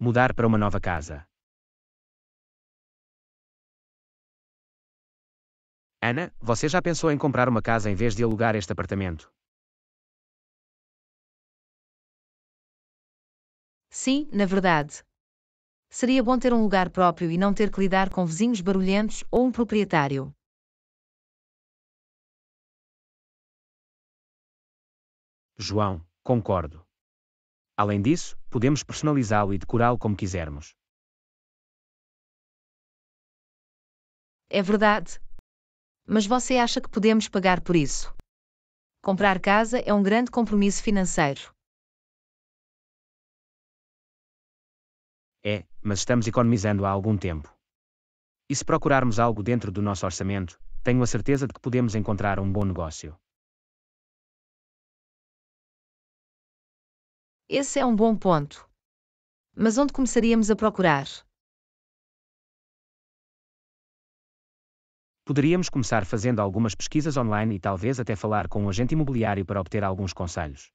mudar para uma nova casa. Ana, você já pensou em comprar uma casa em vez de alugar este apartamento? Sim, na verdade. Seria bom ter um lugar próprio e não ter que lidar com vizinhos barulhentos ou um proprietário. João, concordo. Além disso, podemos personalizá-lo e decorá-lo como quisermos. É verdade. Mas você acha que podemos pagar por isso? Comprar casa é um grande compromisso financeiro. É, mas estamos economizando há algum tempo. E se procurarmos algo dentro do nosso orçamento, tenho a certeza de que podemos encontrar um bom negócio. Esse é um bom ponto. Mas onde começaríamos a procurar? Poderíamos começar fazendo algumas pesquisas online e talvez até falar com um agente imobiliário para obter alguns conselhos.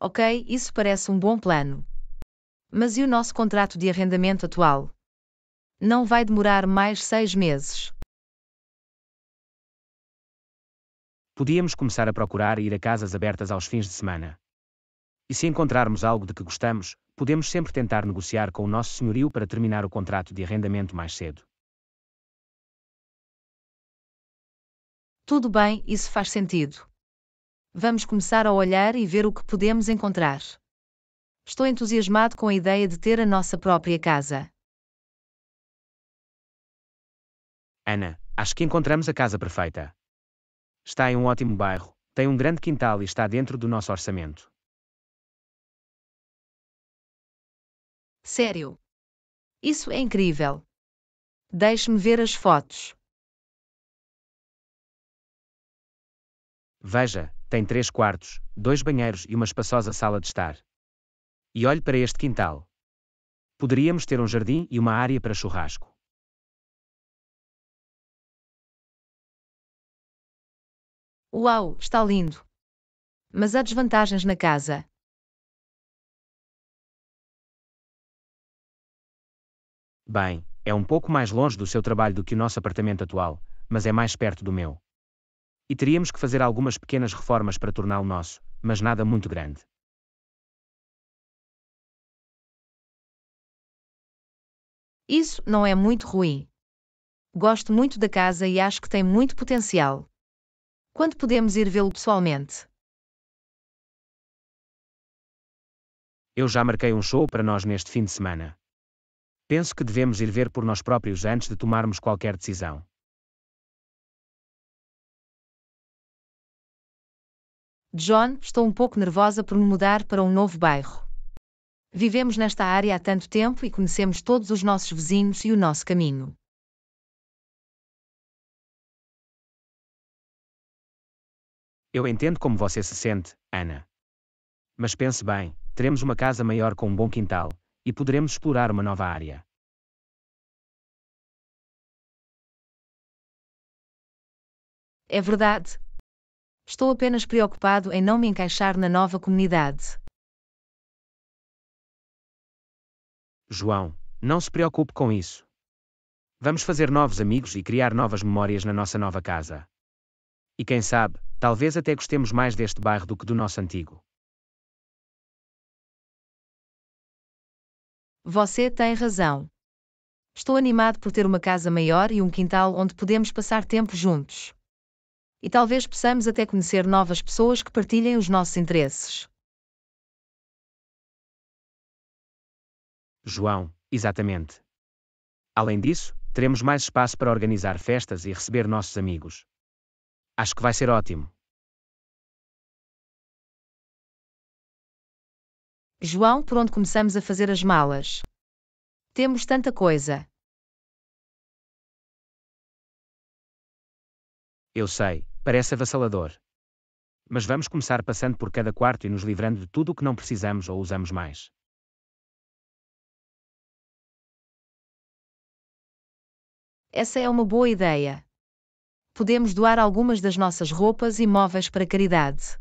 Ok, isso parece um bom plano. Mas e o nosso contrato de arrendamento atual? Não vai demorar mais seis meses. Podíamos começar a procurar ir a casas abertas aos fins de semana. E se encontrarmos algo de que gostamos, podemos sempre tentar negociar com o nosso senhorio para terminar o contrato de arrendamento mais cedo. Tudo bem, isso faz sentido. Vamos começar a olhar e ver o que podemos encontrar. Estou entusiasmado com a ideia de ter a nossa própria casa. Ana, acho que encontramos a casa perfeita. Está em um ótimo bairro, tem um grande quintal e está dentro do nosso orçamento. Sério? Isso é incrível. Deixe-me ver as fotos. Veja, tem três quartos, dois banheiros e uma espaçosa sala de estar. E olhe para este quintal. Poderíamos ter um jardim e uma área para churrasco. Uau, está lindo! Mas há desvantagens na casa. Bem, é um pouco mais longe do seu trabalho do que o nosso apartamento atual, mas é mais perto do meu. E teríamos que fazer algumas pequenas reformas para torná-lo nosso, mas nada muito grande. Isso não é muito ruim. Gosto muito da casa e acho que tem muito potencial. Quando podemos ir vê-lo pessoalmente? Eu já marquei um show para nós neste fim de semana. Penso que devemos ir ver por nós próprios antes de tomarmos qualquer decisão. John, estou um pouco nervosa por me mudar para um novo bairro. Vivemos nesta área há tanto tempo e conhecemos todos os nossos vizinhos e o nosso caminho. Eu entendo como você se sente, Ana. Mas pense bem: teremos uma casa maior com um bom quintal, e poderemos explorar uma nova área. É verdade. Estou apenas preocupado em não me encaixar na nova comunidade. João, não se preocupe com isso. Vamos fazer novos amigos e criar novas memórias na nossa nova casa. E quem sabe, talvez até gostemos mais deste bairro do que do nosso antigo. Você tem razão. Estou animado por ter uma casa maior e um quintal onde podemos passar tempo juntos. E talvez possamos até conhecer novas pessoas que partilhem os nossos interesses. João, exatamente. Além disso, teremos mais espaço para organizar festas e receber nossos amigos. Acho que vai ser ótimo. João, por onde começamos a fazer as malas? Temos tanta coisa. Eu sei, parece avassalador. Mas vamos começar passando por cada quarto e nos livrando de tudo o que não precisamos ou usamos mais. Essa é uma boa ideia podemos doar algumas das nossas roupas e móveis para caridade.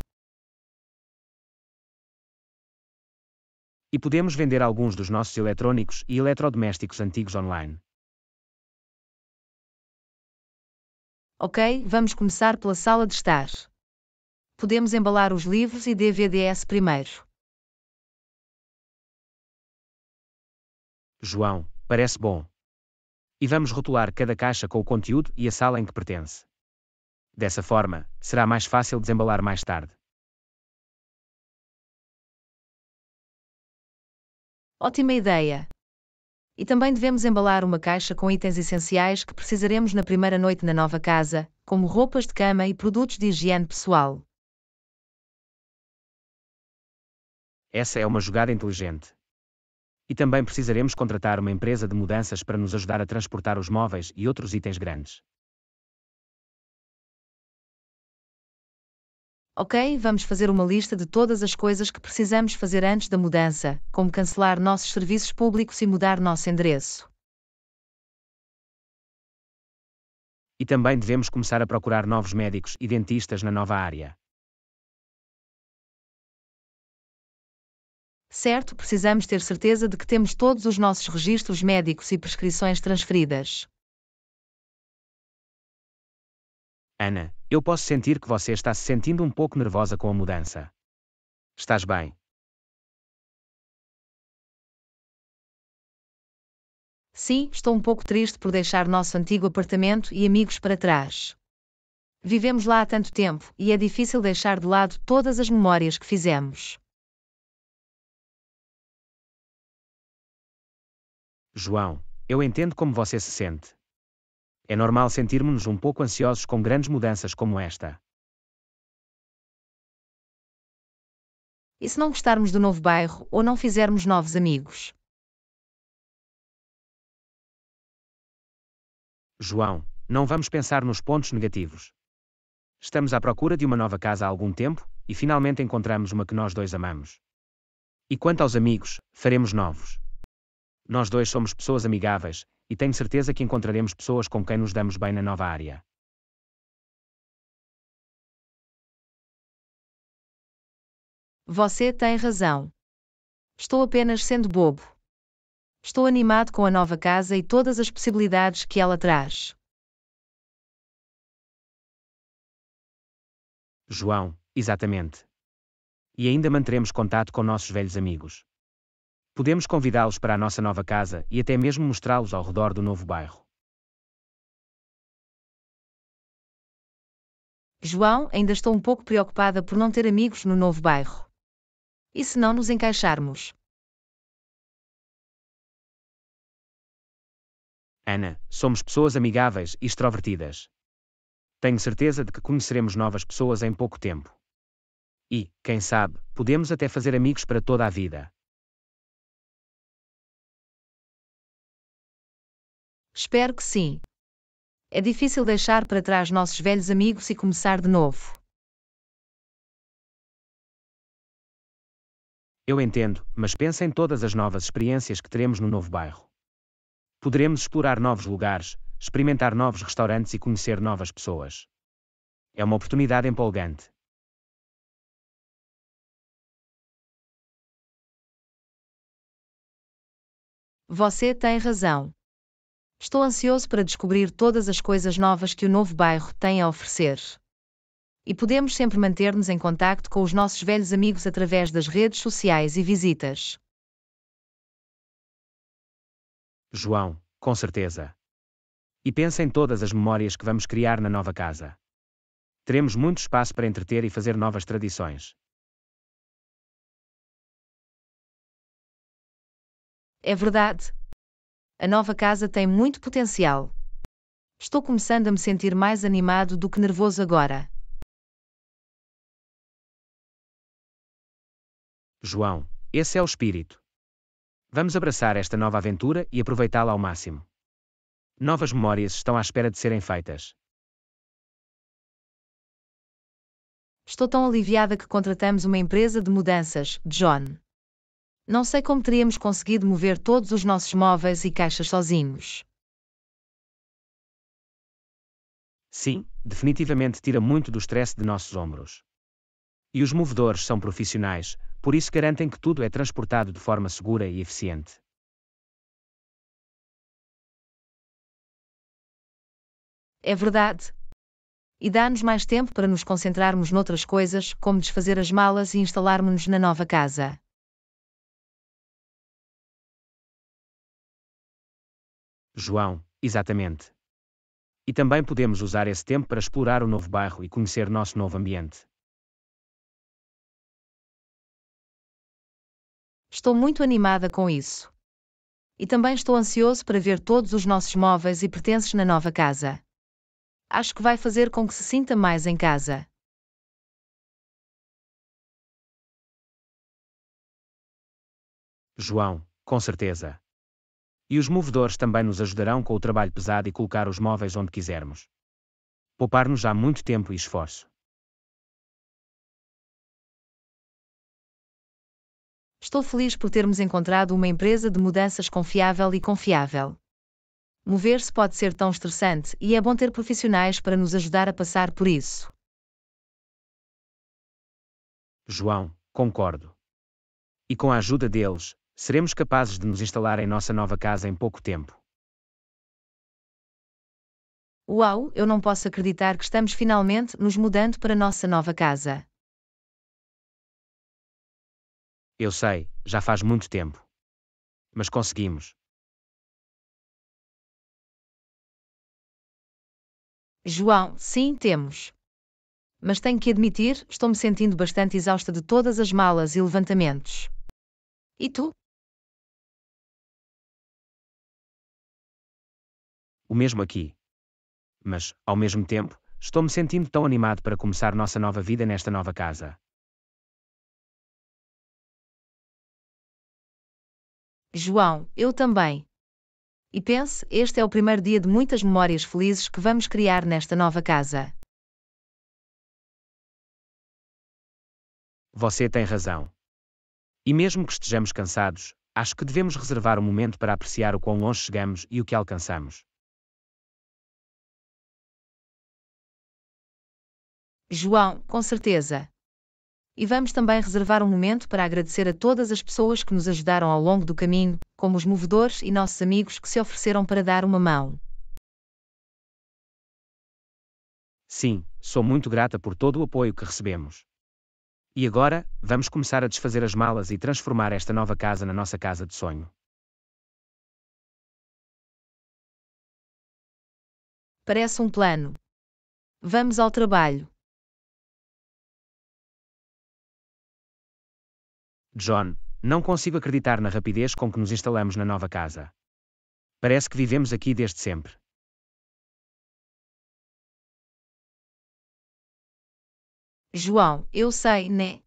E podemos vender alguns dos nossos eletrônicos e eletrodomésticos antigos online. Ok, vamos começar pela sala de estar. Podemos embalar os livros e DVDs primeiro. João, parece bom e vamos rotular cada caixa com o conteúdo e a sala em que pertence. Dessa forma, será mais fácil desembalar mais tarde. Ótima ideia! E também devemos embalar uma caixa com itens essenciais que precisaremos na primeira noite na nova casa, como roupas de cama e produtos de higiene pessoal. Essa é uma jogada inteligente e também precisaremos contratar uma empresa de mudanças para nos ajudar a transportar os móveis e outros itens grandes. Ok, vamos fazer uma lista de todas as coisas que precisamos fazer antes da mudança, como cancelar nossos serviços públicos e mudar nosso endereço. E também devemos começar a procurar novos médicos e dentistas na nova área. Certo, precisamos ter certeza de que temos todos os nossos registros médicos e prescrições transferidas. Ana, eu posso sentir que você está se sentindo um pouco nervosa com a mudança. Estás bem? Sim, estou um pouco triste por deixar nosso antigo apartamento e amigos para trás. Vivemos lá há tanto tempo e é difícil deixar de lado todas as memórias que fizemos. João, eu entendo como você se sente. É normal sentirmos-nos um pouco ansiosos com grandes mudanças como esta. E se não gostarmos do novo bairro ou não fizermos novos amigos? João, não vamos pensar nos pontos negativos. Estamos à procura de uma nova casa há algum tempo e finalmente encontramos uma que nós dois amamos. E quanto aos amigos, faremos novos. Nós dois somos pessoas amigáveis, e tenho certeza que encontraremos pessoas com quem nos damos bem na nova área. Você tem razão. Estou apenas sendo bobo. Estou animado com a nova casa e todas as possibilidades que ela traz. João, exatamente. E ainda manteremos contato com nossos velhos amigos podemos convidá-los para a nossa nova casa e até mesmo mostrá-los ao redor do novo bairro. João, ainda estou um pouco preocupada por não ter amigos no novo bairro. E se não nos encaixarmos? Ana, somos pessoas amigáveis e extrovertidas. Tenho certeza de que conheceremos novas pessoas em pouco tempo. E, quem sabe, podemos até fazer amigos para toda a vida. Espero que sim. É difícil deixar para trás nossos velhos amigos e começar de novo. Eu entendo, mas pensa em todas as novas experiências que teremos no novo bairro. Poderemos explorar novos lugares, experimentar novos restaurantes e conhecer novas pessoas. É uma oportunidade empolgante. Você tem razão. Estou ansioso para descobrir todas as coisas novas que o novo bairro tem a oferecer. E podemos sempre manter-nos em contato com os nossos velhos amigos através das redes sociais e visitas. João, com certeza. E pensa em todas as memórias que vamos criar na nova casa. Teremos muito espaço para entreter e fazer novas tradições. É verdade, a nova casa tem muito potencial. Estou começando a me sentir mais animado do que nervoso agora. João, esse é o espírito. Vamos abraçar esta nova aventura e aproveitá-la ao máximo. Novas memórias estão à espera de serem feitas. Estou tão aliviada que contratamos uma empresa de mudanças, John. Não sei como teríamos conseguido mover todos os nossos móveis e caixas sozinhos. Sim, definitivamente tira muito do stress de nossos ombros. E os movedores são profissionais, por isso garantem que tudo é transportado de forma segura e eficiente. É verdade. E dá-nos mais tempo para nos concentrarmos noutras coisas, como desfazer as malas e instalarmos-nos na nova casa. João, exatamente. E também podemos usar esse tempo para explorar o novo bairro e conhecer nosso novo ambiente. Estou muito animada com isso. E também estou ansioso para ver todos os nossos móveis e pertences na nova casa. Acho que vai fazer com que se sinta mais em casa. João, com certeza. E os movedores também nos ajudarão com o trabalho pesado e colocar os móveis onde quisermos. Poupar-nos já muito tempo e esforço. Estou feliz por termos encontrado uma empresa de mudanças confiável e confiável. Mover-se pode ser tão estressante e é bom ter profissionais para nos ajudar a passar por isso. João, concordo. E com a ajuda deles, seremos capazes de nos instalar em nossa nova casa em pouco tempo. Uau, eu não posso acreditar que estamos finalmente nos mudando para nossa nova casa. Eu sei, já faz muito tempo. Mas conseguimos. João, sim, temos. Mas tenho que admitir, estou me sentindo bastante exausta de todas as malas e levantamentos. E tu? o mesmo aqui. Mas, ao mesmo tempo, estou-me sentindo tão animado para começar nossa nova vida nesta nova casa. João, eu também. E pense, este é o primeiro dia de muitas memórias felizes que vamos criar nesta nova casa. Você tem razão. E mesmo que estejamos cansados, acho que devemos reservar um momento para apreciar o quão longe chegamos e o que alcançamos. João, com certeza. E vamos também reservar um momento para agradecer a todas as pessoas que nos ajudaram ao longo do caminho, como os movedores e nossos amigos que se ofereceram para dar uma mão. Sim, sou muito grata por todo o apoio que recebemos. E agora, vamos começar a desfazer as malas e transformar esta nova casa na nossa casa de sonho. Parece um plano. Vamos ao trabalho. John, não consigo acreditar na rapidez com que nos instalamos na nova casa. Parece que vivemos aqui desde sempre. João, eu sei, né?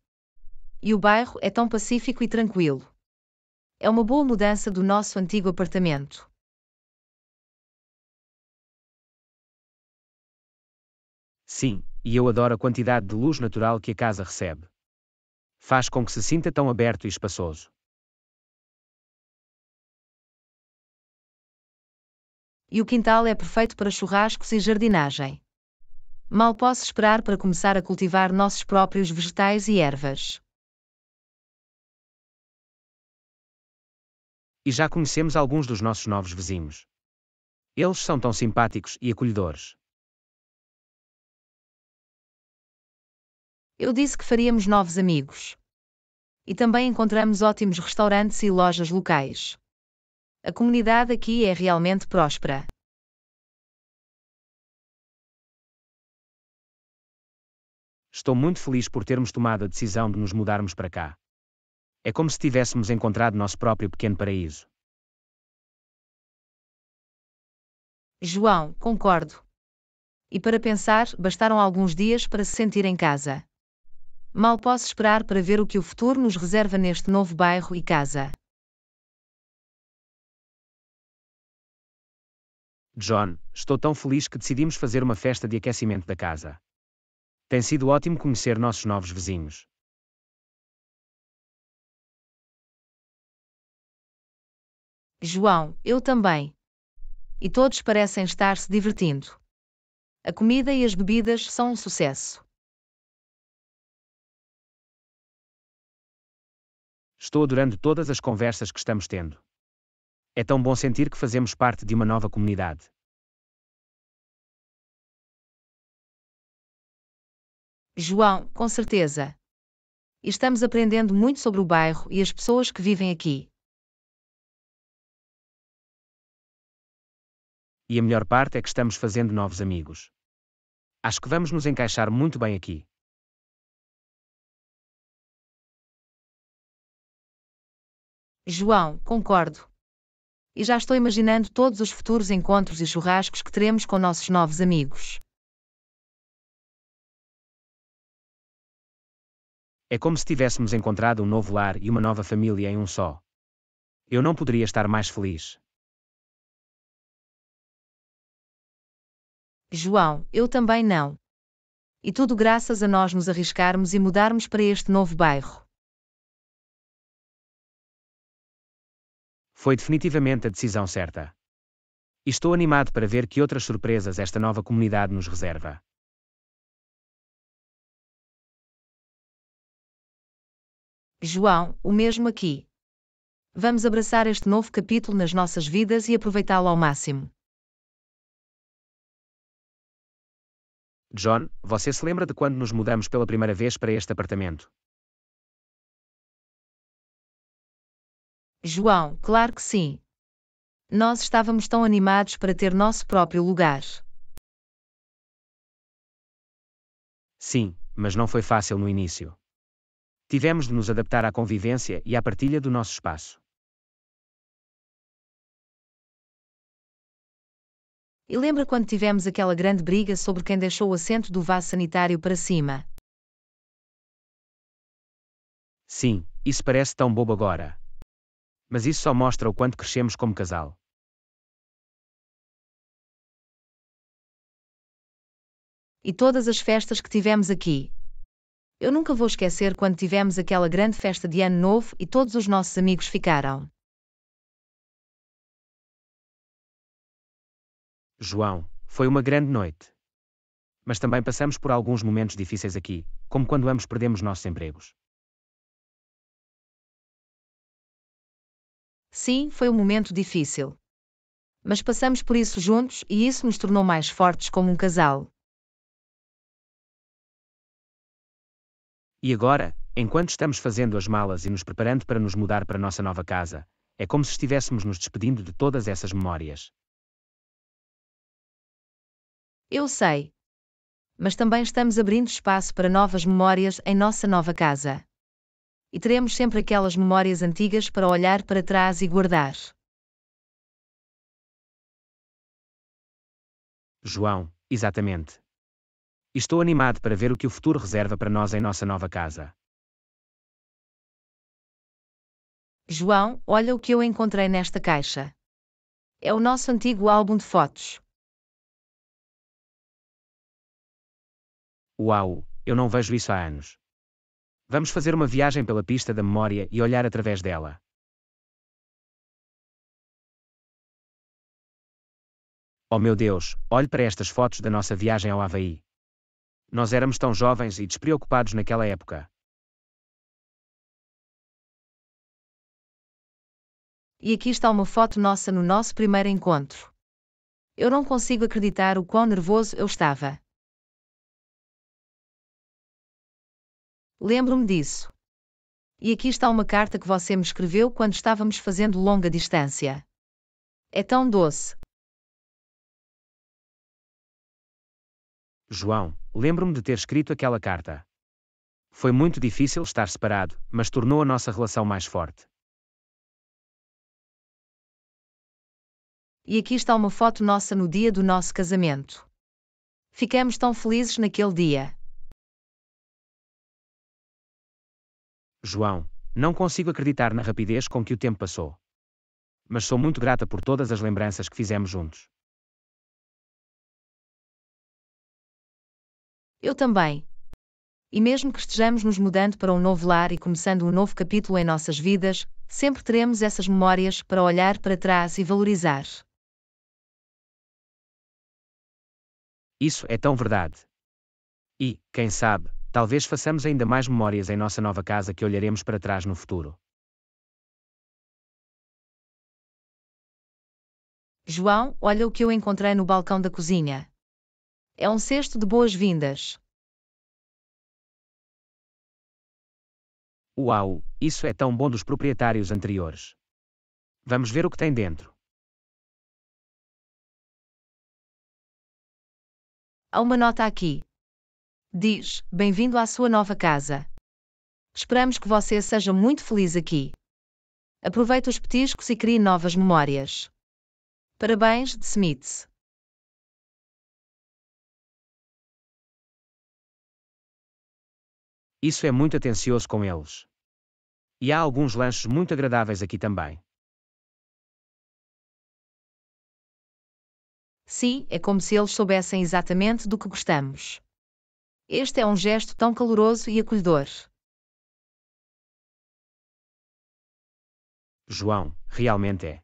E o bairro é tão pacífico e tranquilo. É uma boa mudança do nosso antigo apartamento. Sim, e eu adoro a quantidade de luz natural que a casa recebe faz com que se sinta tão aberto e espaçoso. E o quintal é perfeito para churrascos e jardinagem. Mal posso esperar para começar a cultivar nossos próprios vegetais e ervas. E já conhecemos alguns dos nossos novos vizinhos. Eles são tão simpáticos e acolhedores. Eu disse que faríamos novos amigos. E também encontramos ótimos restaurantes e lojas locais. A comunidade aqui é realmente próspera. Estou muito feliz por termos tomado a decisão de nos mudarmos para cá. É como se tivéssemos encontrado nosso próprio pequeno paraíso. João, concordo. E para pensar, bastaram alguns dias para se sentir em casa. Mal posso esperar para ver o que o futuro nos reserva neste novo bairro e casa. John, estou tão feliz que decidimos fazer uma festa de aquecimento da casa. Tem sido ótimo conhecer nossos novos vizinhos. João, eu também. E todos parecem estar se divertindo. A comida e as bebidas são um sucesso. Estou adorando todas as conversas que estamos tendo. É tão bom sentir que fazemos parte de uma nova comunidade. João, com certeza. Estamos aprendendo muito sobre o bairro e as pessoas que vivem aqui. E a melhor parte é que estamos fazendo novos amigos. Acho que vamos nos encaixar muito bem aqui. João, concordo. E já estou imaginando todos os futuros encontros e churrascos que teremos com nossos novos amigos. É como se tivéssemos encontrado um novo lar e uma nova família em um só. Eu não poderia estar mais feliz. João, eu também não. E tudo graças a nós nos arriscarmos e mudarmos para este novo bairro. Foi definitivamente a decisão certa. E estou animado para ver que outras surpresas esta nova comunidade nos reserva. João, o mesmo aqui. Vamos abraçar este novo capítulo nas nossas vidas e aproveitá-lo ao máximo. John, você se lembra de quando nos mudamos pela primeira vez para este apartamento? João, claro que sim. Nós estávamos tão animados para ter nosso próprio lugar. Sim, mas não foi fácil no início. Tivemos de nos adaptar à convivência e à partilha do nosso espaço. E lembra quando tivemos aquela grande briga sobre quem deixou o assento do vaso sanitário para cima? Sim, isso parece tão bobo agora mas isso só mostra o quanto crescemos como casal. E todas as festas que tivemos aqui. Eu nunca vou esquecer quando tivemos aquela grande festa de Ano Novo e todos os nossos amigos ficaram. João, foi uma grande noite. Mas também passamos por alguns momentos difíceis aqui, como quando ambos perdemos nossos empregos. Sim, foi um momento difícil. Mas passamos por isso juntos e isso nos tornou mais fortes como um casal. E agora, enquanto estamos fazendo as malas e nos preparando para nos mudar para nossa nova casa, é como se estivéssemos nos despedindo de todas essas memórias. Eu sei. Mas também estamos abrindo espaço para novas memórias em nossa nova casa e teremos sempre aquelas memórias antigas para olhar para trás e guardar. João, exatamente. Estou animado para ver o que o futuro reserva para nós em nossa nova casa. João, olha o que eu encontrei nesta caixa. É o nosso antigo álbum de fotos. Uau, eu não vejo isso há anos. Vamos fazer uma viagem pela pista da memória e olhar através dela. Oh meu Deus, olhe para estas fotos da nossa viagem ao Havaí. Nós éramos tão jovens e despreocupados naquela época. E aqui está uma foto nossa no nosso primeiro encontro. Eu não consigo acreditar o quão nervoso eu estava. Lembro-me disso. E aqui está uma carta que você me escreveu quando estávamos fazendo longa distância. É tão doce. João, lembro-me de ter escrito aquela carta. Foi muito difícil estar separado, mas tornou a nossa relação mais forte. E aqui está uma foto nossa no dia do nosso casamento. Ficamos tão felizes naquele dia. João, não consigo acreditar na rapidez com que o tempo passou. Mas sou muito grata por todas as lembranças que fizemos juntos. Eu também. E mesmo que estejamos nos mudando para um novo lar e começando um novo capítulo em nossas vidas, sempre teremos essas memórias para olhar para trás e valorizar. Isso é tão verdade. E, quem sabe, talvez façamos ainda mais memórias em nossa nova casa que olharemos para trás no futuro. João, olha o que eu encontrei no balcão da cozinha. É um cesto de boas-vindas. Uau, isso é tão bom dos proprietários anteriores. Vamos ver o que tem dentro. Há uma nota aqui diz: Bem-vindo à sua nova casa. Esperamos que você seja muito feliz aqui. Aproveite os petiscos e crie novas memórias. Parabéns, de Smith. Isso é muito atencioso com eles. E há alguns lanches muito agradáveis aqui também. Sim, é como se eles soubessem exatamente do que gostamos. Este é um gesto tão caloroso e acolhedor. João, realmente é.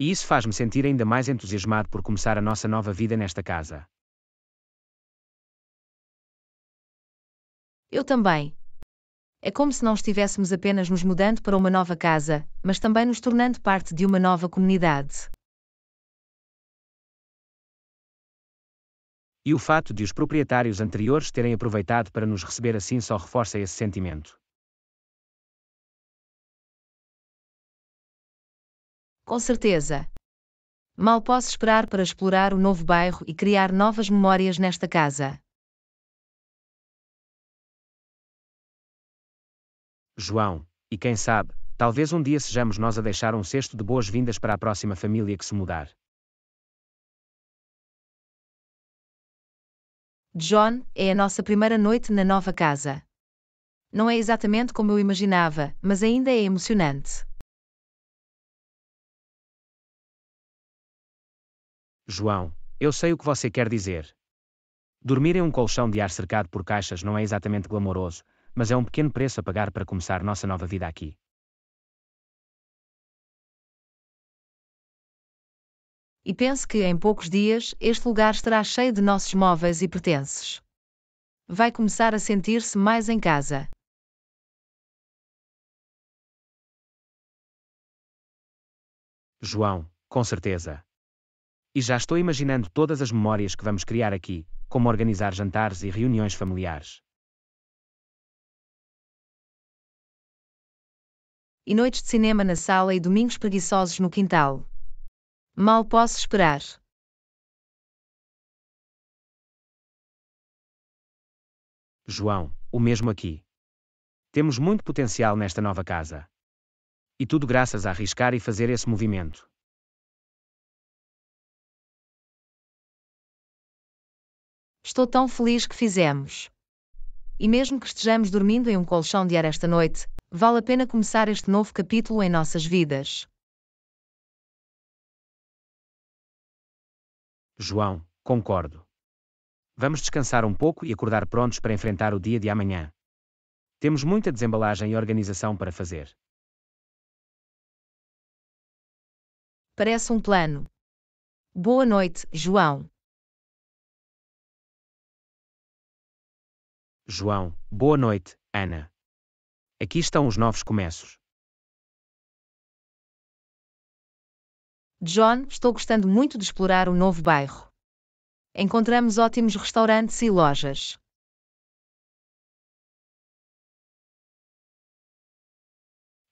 E isso faz-me sentir ainda mais entusiasmado por começar a nossa nova vida nesta casa. Eu também. É como se não estivéssemos apenas nos mudando para uma nova casa, mas também nos tornando parte de uma nova comunidade. E o fato de os proprietários anteriores terem aproveitado para nos receber assim só reforça esse sentimento. Com certeza. Mal posso esperar para explorar o novo bairro e criar novas memórias nesta casa. João, e quem sabe, talvez um dia sejamos nós a deixar um cesto de boas-vindas para a próxima família que se mudar. John, é a nossa primeira noite na nova casa. Não é exatamente como eu imaginava, mas ainda é emocionante. João, eu sei o que você quer dizer. Dormir em um colchão de ar cercado por caixas não é exatamente glamouroso, mas é um pequeno preço a pagar para começar nossa nova vida aqui. e penso que em poucos dias este lugar estará cheio de nossos móveis e pertences. Vai começar a sentir-se mais em casa. João, com certeza. E já estou imaginando todas as memórias que vamos criar aqui, como organizar jantares e reuniões familiares. E noites de cinema na sala e domingos preguiçosos no quintal. Mal posso esperar. João, o mesmo aqui. Temos muito potencial nesta nova casa. E tudo graças a arriscar e fazer esse movimento. Estou tão feliz que fizemos. E mesmo que estejamos dormindo em um colchão de ar esta noite, vale a pena começar este novo capítulo em nossas vidas. João, concordo. Vamos descansar um pouco e acordar prontos para enfrentar o dia de amanhã. Temos muita desembalagem e organização para fazer. Parece um plano. Boa noite, João. João, boa noite, Ana. Aqui estão os novos começos. John, estou gostando muito de explorar o novo bairro. Encontramos ótimos restaurantes e lojas.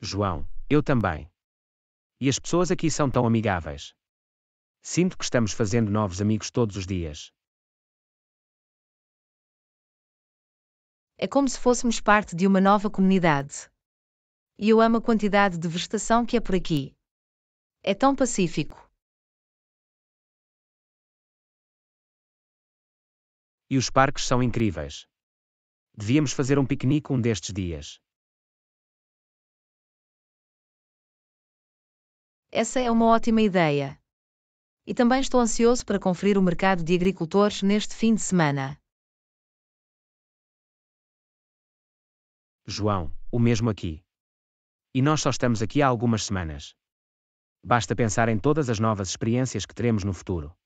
João, eu também. E as pessoas aqui são tão amigáveis. Sinto que estamos fazendo novos amigos todos os dias. É como se fôssemos parte de uma nova comunidade. E eu amo a quantidade de vegetação que é por aqui é tão pacífico. E os parques são incríveis. Devíamos fazer um piquenique um destes dias. Essa é uma ótima ideia. E também estou ansioso para conferir o mercado de agricultores neste fim de semana. João, o mesmo aqui. E nós só estamos aqui há algumas semanas. Basta pensar em todas as novas experiências que teremos no futuro.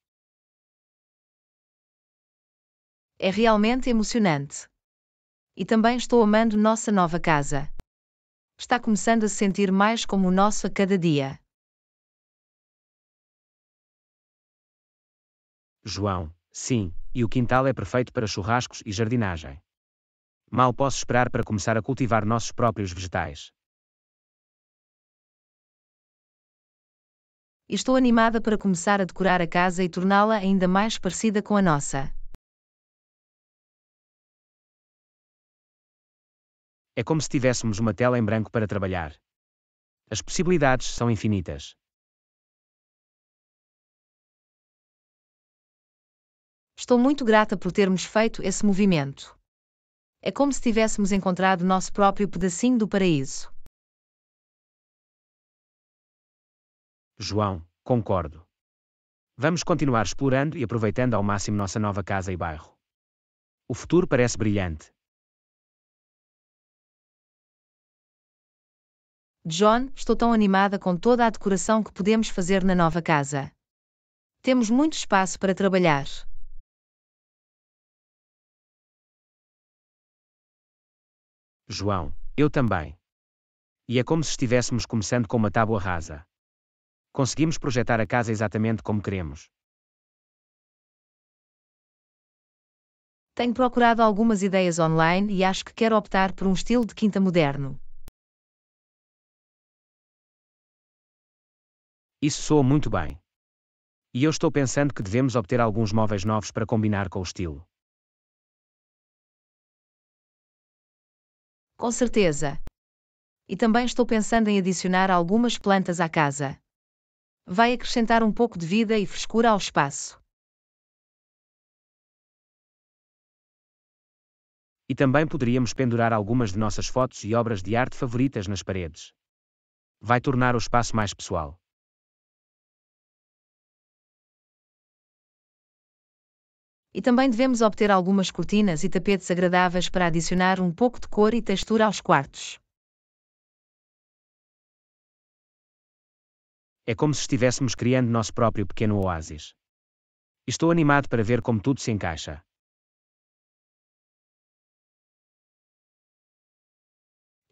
É realmente emocionante. E também estou amando nossa nova casa. Está começando a se sentir mais como o nosso a cada dia. João, sim, e o quintal é perfeito para churrascos e jardinagem. Mal posso esperar para começar a cultivar nossos próprios vegetais. estou animada para começar a decorar a casa e torná-la ainda mais parecida com a nossa. É como se tivéssemos uma tela em branco para trabalhar. As possibilidades são infinitas. Estou muito grata por termos feito esse movimento. É como se tivéssemos encontrado nosso próprio pedacinho do paraíso. João, concordo. Vamos continuar explorando e aproveitando ao máximo nossa nova casa e bairro. O futuro parece brilhante. John, estou tão animada com toda a decoração que podemos fazer na nova casa. Temos muito espaço para trabalhar. João, eu também. E é como se estivéssemos começando com uma tábua rasa conseguimos projetar a casa exatamente como queremos. Tenho procurado algumas ideias online e acho que quero optar por um estilo de quinta moderno. Isso soa muito bem. E eu estou pensando que devemos obter alguns móveis novos para combinar com o estilo. Com certeza. E também estou pensando em adicionar algumas plantas à casa vai acrescentar um pouco de vida e frescura ao espaço. E também poderíamos pendurar algumas de nossas fotos e obras de arte favoritas nas paredes. Vai tornar o espaço mais pessoal. E também devemos obter algumas cortinas e tapetes agradáveis para adicionar um pouco de cor e textura aos quartos. É como se estivéssemos criando nosso próprio pequeno oásis. Estou animado para ver como tudo se encaixa.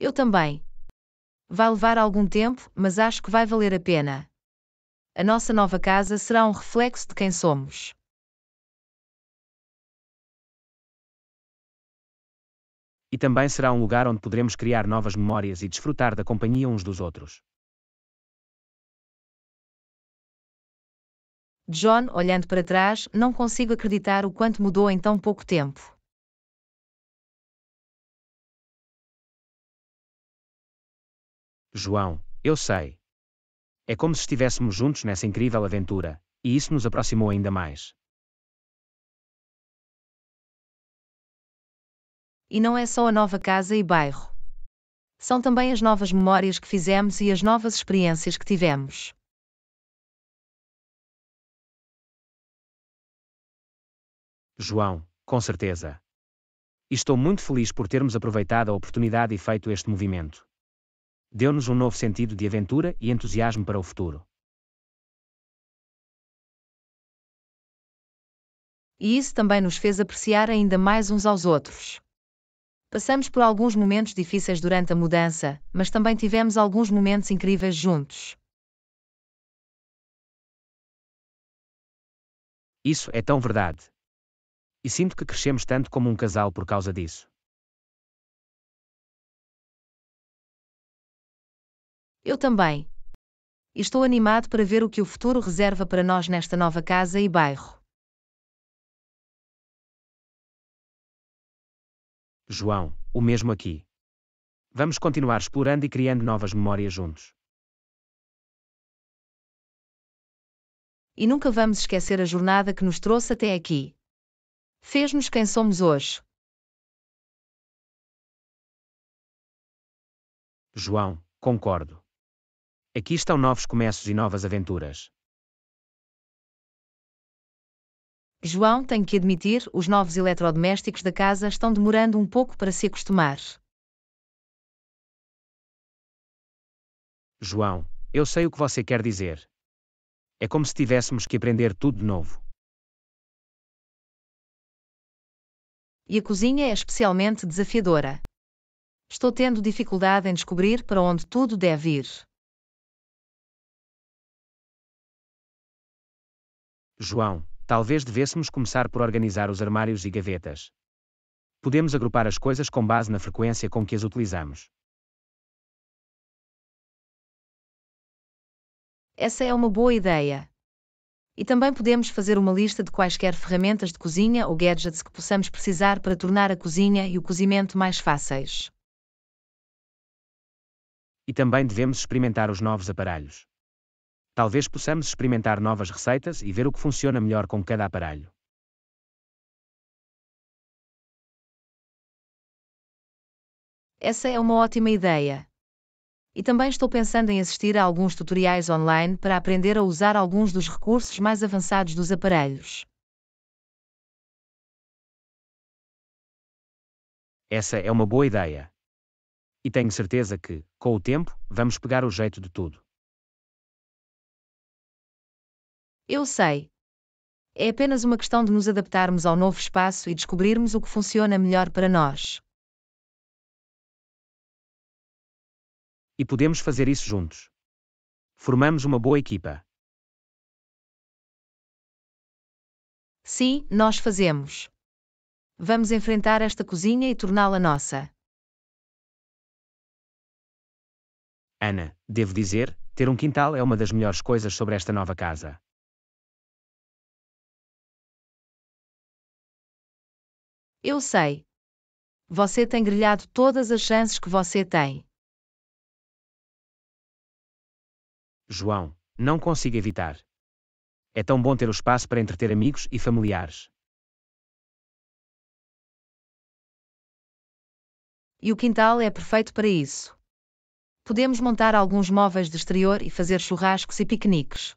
Eu também. Vai levar algum tempo, mas acho que vai valer a pena. A nossa nova casa será um reflexo de quem somos. E também será um lugar onde poderemos criar novas memórias e desfrutar da companhia uns dos outros. John, olhando para trás, não consigo acreditar o quanto mudou em tão pouco tempo. João, eu sei. É como se estivéssemos juntos nessa incrível aventura, e isso nos aproximou ainda mais. E não é só a nova casa e bairro. São também as novas memórias que fizemos e as novas experiências que tivemos. João, com certeza. E estou muito feliz por termos aproveitado a oportunidade e feito este movimento. Deu-nos um novo sentido de aventura e entusiasmo para o futuro. E isso também nos fez apreciar ainda mais uns aos outros. Passamos por alguns momentos difíceis durante a mudança, mas também tivemos alguns momentos incríveis juntos. Isso é tão verdade e sinto que crescemos tanto como um casal por causa disso. Eu também. Estou animado para ver o que o futuro reserva para nós nesta nova casa e bairro. João, o mesmo aqui. Vamos continuar explorando e criando novas memórias juntos. E nunca vamos esquecer a jornada que nos trouxe até aqui. Fez-nos quem somos hoje. João, concordo. Aqui estão novos começos e novas aventuras. João tenho que admitir, os novos eletrodomésticos da casa estão demorando um pouco para se acostumar. João, eu sei o que você quer dizer. É como se tivéssemos que aprender tudo de novo. e a cozinha é especialmente desafiadora. Estou tendo dificuldade em descobrir para onde tudo deve ir. João, talvez devêssemos começar por organizar os armários e gavetas. Podemos agrupar as coisas com base na frequência com que as utilizamos. Essa é uma boa ideia. E também podemos fazer uma lista de quaisquer ferramentas de cozinha ou gadgets que possamos precisar para tornar a cozinha e o cozimento mais fáceis. E também devemos experimentar os novos aparelhos. Talvez possamos experimentar novas receitas e ver o que funciona melhor com cada aparelho. Essa é uma ótima ideia. E também estou pensando em assistir a alguns tutoriais online para aprender a usar alguns dos recursos mais avançados dos aparelhos. Essa é uma boa ideia. E tenho certeza que, com o tempo, vamos pegar o jeito de tudo. Eu sei. É apenas uma questão de nos adaptarmos ao novo espaço e descobrirmos o que funciona melhor para nós. E podemos fazer isso juntos. Formamos uma boa equipa. Sim, nós fazemos. Vamos enfrentar esta cozinha e torná-la nossa. Ana, devo dizer, ter um quintal é uma das melhores coisas sobre esta nova casa. Eu sei. Você tem grelhado todas as chances que você tem. João, não consigo evitar. É tão bom ter o espaço para entreter amigos e familiares. E o quintal é perfeito para isso. Podemos montar alguns móveis de exterior e fazer churrascos e piqueniques.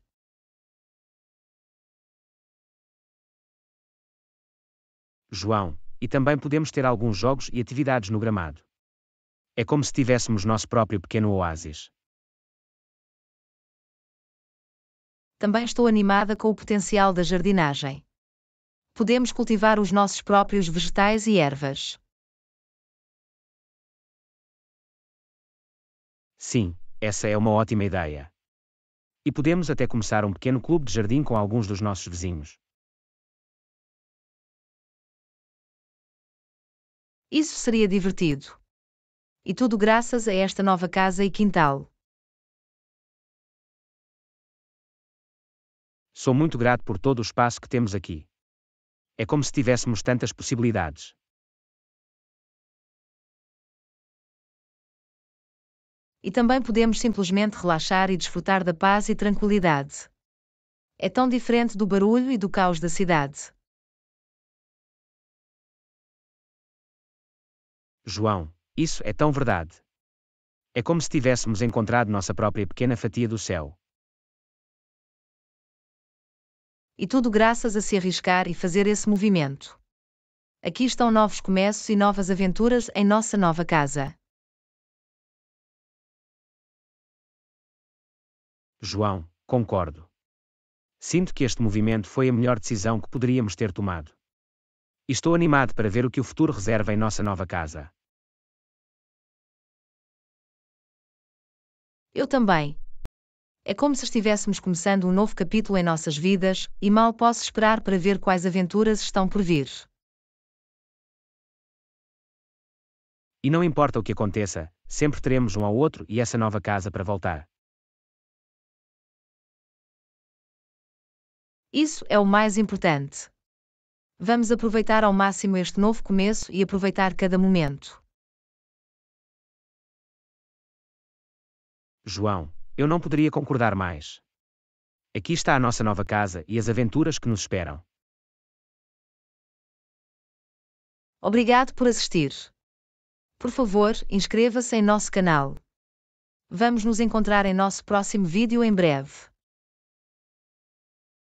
João, e também podemos ter alguns jogos e atividades no gramado. É como se tivéssemos nosso próprio pequeno oásis. também estou animada com o potencial da jardinagem. Podemos cultivar os nossos próprios vegetais e ervas. Sim, essa é uma ótima ideia. E podemos até começar um pequeno clube de jardim com alguns dos nossos vizinhos. Isso seria divertido. E tudo graças a esta nova casa e quintal. Sou muito grato por todo o espaço que temos aqui. É como se tivéssemos tantas possibilidades. E também podemos simplesmente relaxar e desfrutar da paz e tranquilidade. É tão diferente do barulho e do caos da cidade. João, isso é tão verdade. É como se tivéssemos encontrado nossa própria pequena fatia do céu. E tudo graças a se arriscar e fazer esse movimento. Aqui estão novos começos e novas aventuras em nossa nova casa. João, concordo. Sinto que este movimento foi a melhor decisão que poderíamos ter tomado. estou animado para ver o que o futuro reserva em nossa nova casa. Eu também. É como se estivéssemos começando um novo capítulo em nossas vidas, e mal posso esperar para ver quais aventuras estão por vir. E não importa o que aconteça, sempre teremos um ao outro e essa nova casa para voltar. Isso é o mais importante. Vamos aproveitar ao máximo este novo começo e aproveitar cada momento. João, eu não poderia concordar mais. Aqui está a nossa nova casa e as aventuras que nos esperam. Obrigado por assistir. Por favor, inscreva-se em nosso canal. Vamos nos encontrar em nosso próximo vídeo em breve.